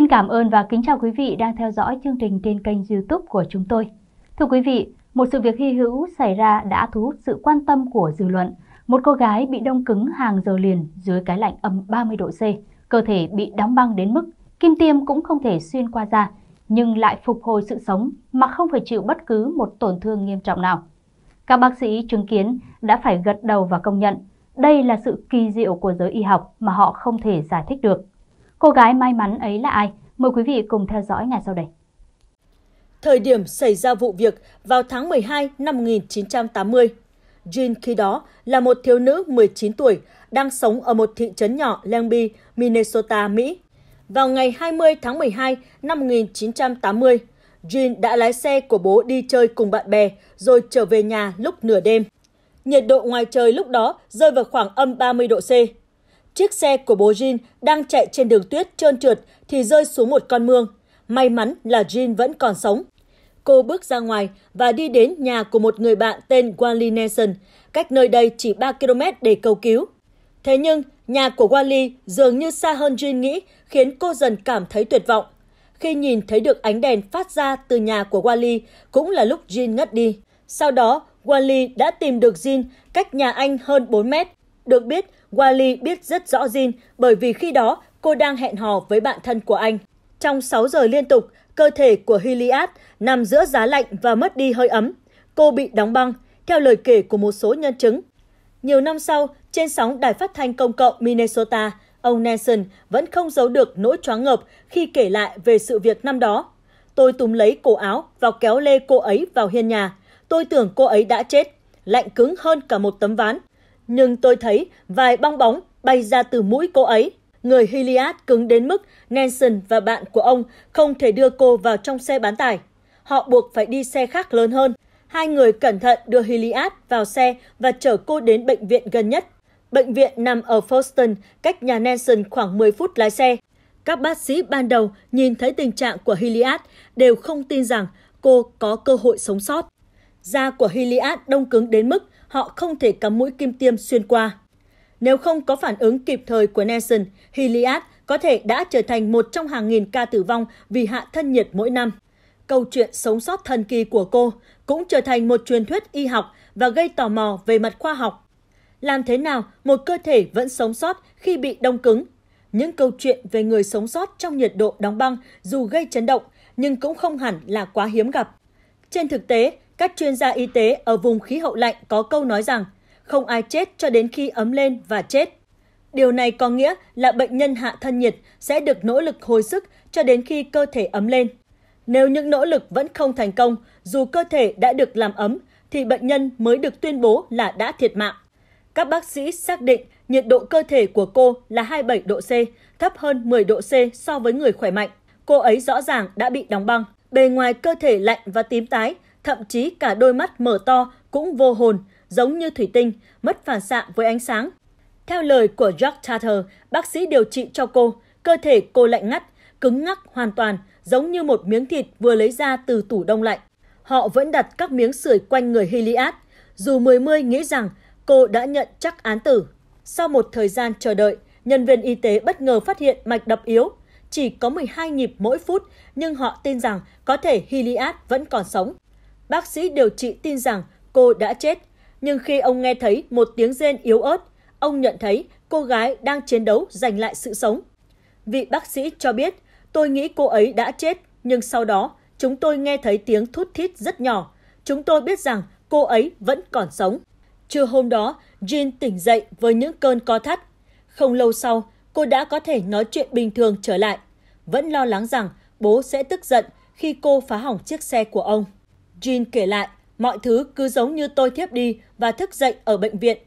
Xin cảm ơn và kính chào quý vị đang theo dõi chương trình trên kênh YouTube của chúng tôi. Thưa quý vị, một sự việc hy hữu xảy ra đã thu hút sự quan tâm của dư luận. Một cô gái bị đông cứng hàng giờ liền dưới cái lạnh âm 30 độ C, cơ thể bị đóng băng đến mức kim tiêm cũng không thể xuyên qua da, nhưng lại phục hồi sự sống mà không phải chịu bất cứ một tổn thương nghiêm trọng nào. Các bác sĩ chứng kiến đã phải gật đầu và công nhận đây là sự kỳ diệu của giới y học mà họ không thể giải thích được. Cô gái may mắn ấy là ai? Mời quý vị cùng theo dõi ngay sau đây. Thời điểm xảy ra vụ việc vào tháng 12 năm 1980, Jean khi đó là một thiếu nữ 19 tuổi đang sống ở một thị trấn nhỏ Langby, Minnesota, Mỹ. Vào ngày 20 tháng 12 năm 1980, Jean đã lái xe của bố đi chơi cùng bạn bè rồi trở về nhà lúc nửa đêm. Nhiệt độ ngoài trời lúc đó rơi vào khoảng âm 30 độ C. Chiếc xe của bố Jin đang chạy trên đường tuyết trơn trượt thì rơi xuống một con mương. May mắn là Jin vẫn còn sống. Cô bước ra ngoài và đi đến nhà của một người bạn tên Wally Nelson, cách nơi đây chỉ 3 km để cầu cứu. Thế nhưng, nhà của Wally dường như xa hơn Jin nghĩ, khiến cô dần cảm thấy tuyệt vọng. Khi nhìn thấy được ánh đèn phát ra từ nhà của Wally, cũng là lúc Jin ngất đi. Sau đó, Wally đã tìm được Jin cách nhà anh hơn 4 mét. Được biết, Wally biết rất rõ Jin bởi vì khi đó cô đang hẹn hò với bạn thân của anh. Trong 6 giờ liên tục, cơ thể của Hilliard nằm giữa giá lạnh và mất đi hơi ấm. Cô bị đóng băng, theo lời kể của một số nhân chứng. Nhiều năm sau, trên sóng đài phát thanh công cộng Minnesota, ông Nelson vẫn không giấu được nỗi choáng ngợp khi kể lại về sự việc năm đó. Tôi túm lấy cổ áo và kéo lê cô ấy vào hiên nhà. Tôi tưởng cô ấy đã chết, lạnh cứng hơn cả một tấm ván nhưng tôi thấy vài bong bóng bay ra từ mũi cô ấy. Người Hilliard cứng đến mức Nelson và bạn của ông không thể đưa cô vào trong xe bán tải. Họ buộc phải đi xe khác lớn hơn. Hai người cẩn thận đưa Hilliard vào xe và chở cô đến bệnh viện gần nhất. Bệnh viện nằm ở Foston, cách nhà Nelson khoảng 10 phút lái xe. Các bác sĩ ban đầu nhìn thấy tình trạng của Hilliard đều không tin rằng cô có cơ hội sống sót. Da của Heliad đông cứng đến mức họ không thể cắm mũi kim tiêm xuyên qua. Nếu không có phản ứng kịp thời của Nelson, Heliad có thể đã trở thành một trong hàng nghìn ca tử vong vì hạ thân nhiệt mỗi năm. Câu chuyện sống sót thần kỳ của cô cũng trở thành một truyền thuyết y học và gây tò mò về mặt khoa học. Làm thế nào một cơ thể vẫn sống sót khi bị đông cứng? Những câu chuyện về người sống sót trong nhiệt độ đóng băng dù gây chấn động nhưng cũng không hẳn là quá hiếm gặp. Trên thực tế, các chuyên gia y tế ở vùng khí hậu lạnh có câu nói rằng không ai chết cho đến khi ấm lên và chết. Điều này có nghĩa là bệnh nhân hạ thân nhiệt sẽ được nỗ lực hồi sức cho đến khi cơ thể ấm lên. Nếu những nỗ lực vẫn không thành công, dù cơ thể đã được làm ấm, thì bệnh nhân mới được tuyên bố là đã thiệt mạng. Các bác sĩ xác định nhiệt độ cơ thể của cô là 27 độ C, thấp hơn 10 độ C so với người khỏe mạnh. Cô ấy rõ ràng đã bị đóng băng. Bề ngoài cơ thể lạnh và tím tái, thậm chí cả đôi mắt mở to cũng vô hồn, giống như thủy tinh, mất phản xạ với ánh sáng. Theo lời của Jack Tatter, bác sĩ điều trị cho cô, cơ thể cô lạnh ngắt, cứng ngắc hoàn toàn, giống như một miếng thịt vừa lấy ra từ tủ đông lạnh. Họ vẫn đặt các miếng sưởi quanh người Hiliad, dù mười mươi nghĩ rằng cô đã nhận chắc án tử. Sau một thời gian chờ đợi, nhân viên y tế bất ngờ phát hiện mạch đập yếu, chỉ có 12 nhịp mỗi phút, nhưng họ tin rằng có thể Hiliad vẫn còn sống bác sĩ điều trị tin rằng cô đã chết. Nhưng khi ông nghe thấy một tiếng rên yếu ớt, ông nhận thấy cô gái đang chiến đấu giành lại sự sống. Vị bác sĩ cho biết, tôi nghĩ cô ấy đã chết, nhưng sau đó chúng tôi nghe thấy tiếng thút thít rất nhỏ. Chúng tôi biết rằng cô ấy vẫn còn sống. Trưa hôm đó, Jean tỉnh dậy với những cơn co thắt. Không lâu sau, cô đã có thể nói chuyện bình thường trở lại. Vẫn lo lắng rằng bố sẽ tức giận khi cô phá hỏng chiếc xe của ông. Jean kể lại, mọi thứ cứ giống như tôi thiếp đi và thức dậy ở bệnh viện.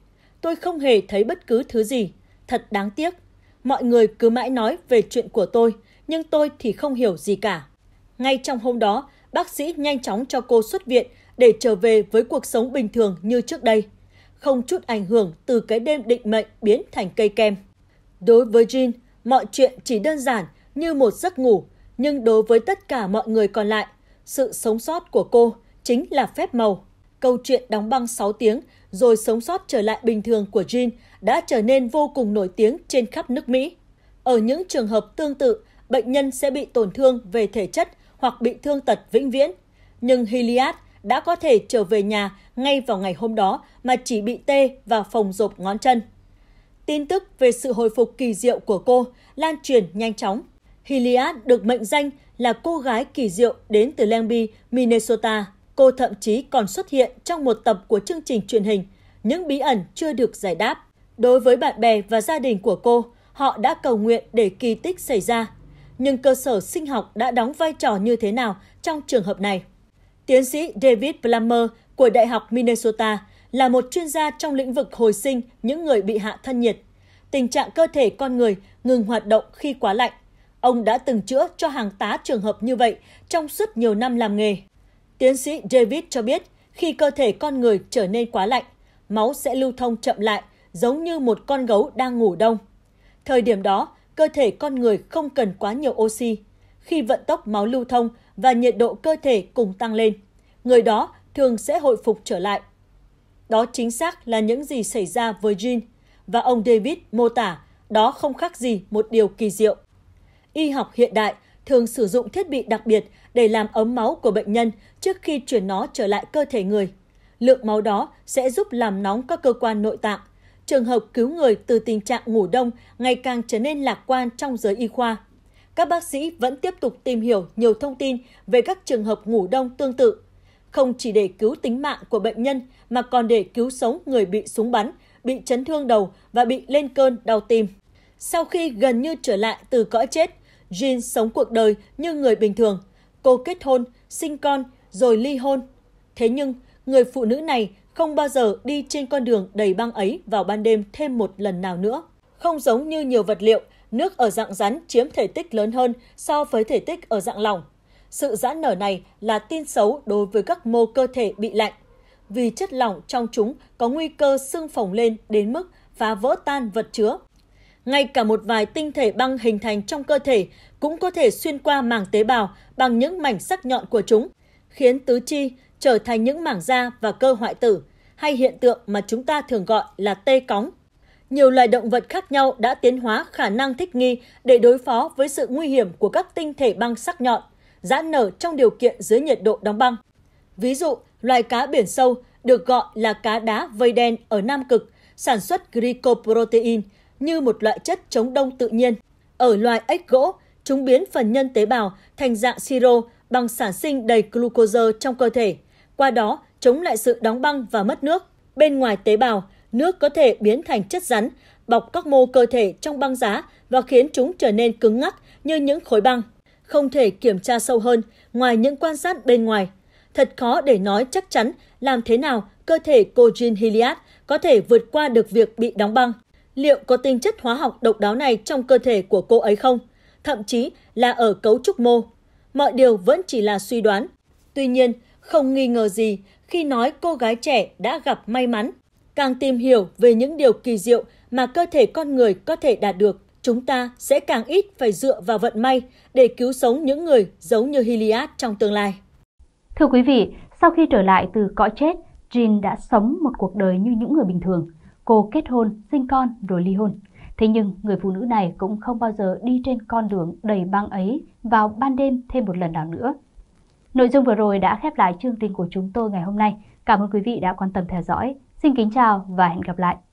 Tôi không hề thấy bất cứ thứ gì. Thật đáng tiếc. Mọi người cứ mãi nói về chuyện của tôi, nhưng tôi thì không hiểu gì cả. Ngay trong hôm đó, bác sĩ nhanh chóng cho cô xuất viện để trở về với cuộc sống bình thường như trước đây. Không chút ảnh hưởng từ cái đêm định mệnh biến thành cây kem. Đối với Jean, mọi chuyện chỉ đơn giản như một giấc ngủ, nhưng đối với tất cả mọi người còn lại, sự sống sót của cô chính là phép màu. Câu chuyện đóng băng 6 tiếng rồi sống sót trở lại bình thường của Jean đã trở nên vô cùng nổi tiếng trên khắp nước Mỹ. Ở những trường hợp tương tự, bệnh nhân sẽ bị tổn thương về thể chất hoặc bị thương tật vĩnh viễn. Nhưng Heliad đã có thể trở về nhà ngay vào ngày hôm đó mà chỉ bị tê và phòng rộp ngón chân. Tin tức về sự hồi phục kỳ diệu của cô lan truyền nhanh chóng. Heliad được mệnh danh là cô gái kỳ diệu đến từ Langby, Minnesota. Cô thậm chí còn xuất hiện trong một tập của chương trình truyền hình, những bí ẩn chưa được giải đáp. Đối với bạn bè và gia đình của cô, họ đã cầu nguyện để kỳ tích xảy ra. Nhưng cơ sở sinh học đã đóng vai trò như thế nào trong trường hợp này? Tiến sĩ David Plummer của Đại học Minnesota là một chuyên gia trong lĩnh vực hồi sinh những người bị hạ thân nhiệt. Tình trạng cơ thể con người ngừng hoạt động khi quá lạnh. Ông đã từng chữa cho hàng tá trường hợp như vậy trong suốt nhiều năm làm nghề. Tiến sĩ David cho biết, khi cơ thể con người trở nên quá lạnh, máu sẽ lưu thông chậm lại, giống như một con gấu đang ngủ đông. Thời điểm đó, cơ thể con người không cần quá nhiều oxy. Khi vận tốc máu lưu thông và nhiệt độ cơ thể cùng tăng lên, người đó thường sẽ hồi phục trở lại. Đó chính xác là những gì xảy ra với Jean và ông David mô tả đó không khác gì một điều kỳ diệu. Y học hiện đại thường sử dụng thiết bị đặc biệt để làm ấm máu của bệnh nhân trước khi chuyển nó trở lại cơ thể người. Lượng máu đó sẽ giúp làm nóng các cơ quan nội tạng. Trường hợp cứu người từ tình trạng ngủ đông ngày càng trở nên lạc quan trong giới y khoa. Các bác sĩ vẫn tiếp tục tìm hiểu nhiều thông tin về các trường hợp ngủ đông tương tự, không chỉ để cứu tính mạng của bệnh nhân mà còn để cứu sống người bị súng bắn, bị chấn thương đầu và bị lên cơn đau tim. Sau khi gần như trở lại từ cõi chết, Jean sống cuộc đời như người bình thường. Cô kết hôn, sinh con, rồi ly hôn. Thế nhưng, người phụ nữ này không bao giờ đi trên con đường đầy băng ấy vào ban đêm thêm một lần nào nữa. Không giống như nhiều vật liệu, nước ở dạng rắn chiếm thể tích lớn hơn so với thể tích ở dạng lỏng. Sự giãn nở này là tin xấu đối với các mô cơ thể bị lạnh, vì chất lỏng trong chúng có nguy cơ sưng phồng lên đến mức phá vỡ tan vật chứa ngay cả một vài tinh thể băng hình thành trong cơ thể cũng có thể xuyên qua màng tế bào bằng những mảnh sắc nhọn của chúng, khiến tứ chi trở thành những mảng da và cơ hoại tử, hay hiện tượng mà chúng ta thường gọi là tê cóng. Nhiều loài động vật khác nhau đã tiến hóa khả năng thích nghi để đối phó với sự nguy hiểm của các tinh thể băng sắc nhọn, giãn nở trong điều kiện dưới nhiệt độ đóng băng. Ví dụ, loài cá biển sâu được gọi là cá đá vây đen ở Nam Cực, sản xuất glycoprotein – như một loại chất chống đông tự nhiên. Ở loài ếch gỗ, chúng biến phần nhân tế bào thành dạng siro bằng sản sinh đầy glucose trong cơ thể, qua đó chống lại sự đóng băng và mất nước. Bên ngoài tế bào, nước có thể biến thành chất rắn, bọc các mô cơ thể trong băng giá và khiến chúng trở nên cứng ngắc như những khối băng. Không thể kiểm tra sâu hơn ngoài những quan sát bên ngoài. Thật khó để nói chắc chắn làm thế nào cơ thể cô Jean Hiliad có thể vượt qua được việc bị đóng băng liệu có tinh chất hóa học độc đáo này trong cơ thể của cô ấy không, thậm chí là ở cấu trúc mô. Mọi điều vẫn chỉ là suy đoán. Tuy nhiên, không nghi ngờ gì khi nói cô gái trẻ đã gặp may mắn. Càng tìm hiểu về những điều kỳ diệu mà cơ thể con người có thể đạt được, chúng ta sẽ càng ít phải dựa vào vận may để cứu sống những người giống như Helias trong tương lai. Thưa quý vị, sau khi trở lại từ cõi chết, Jean đã sống một cuộc đời như những người bình thường – Cô kết hôn, sinh con rồi ly hôn. Thế nhưng người phụ nữ này cũng không bao giờ đi trên con đường đầy băng ấy vào ban đêm thêm một lần nào nữa. Nội dung vừa rồi đã khép lại chương trình của chúng tôi ngày hôm nay. Cảm ơn quý vị đã quan tâm theo dõi. Xin kính chào và hẹn gặp lại.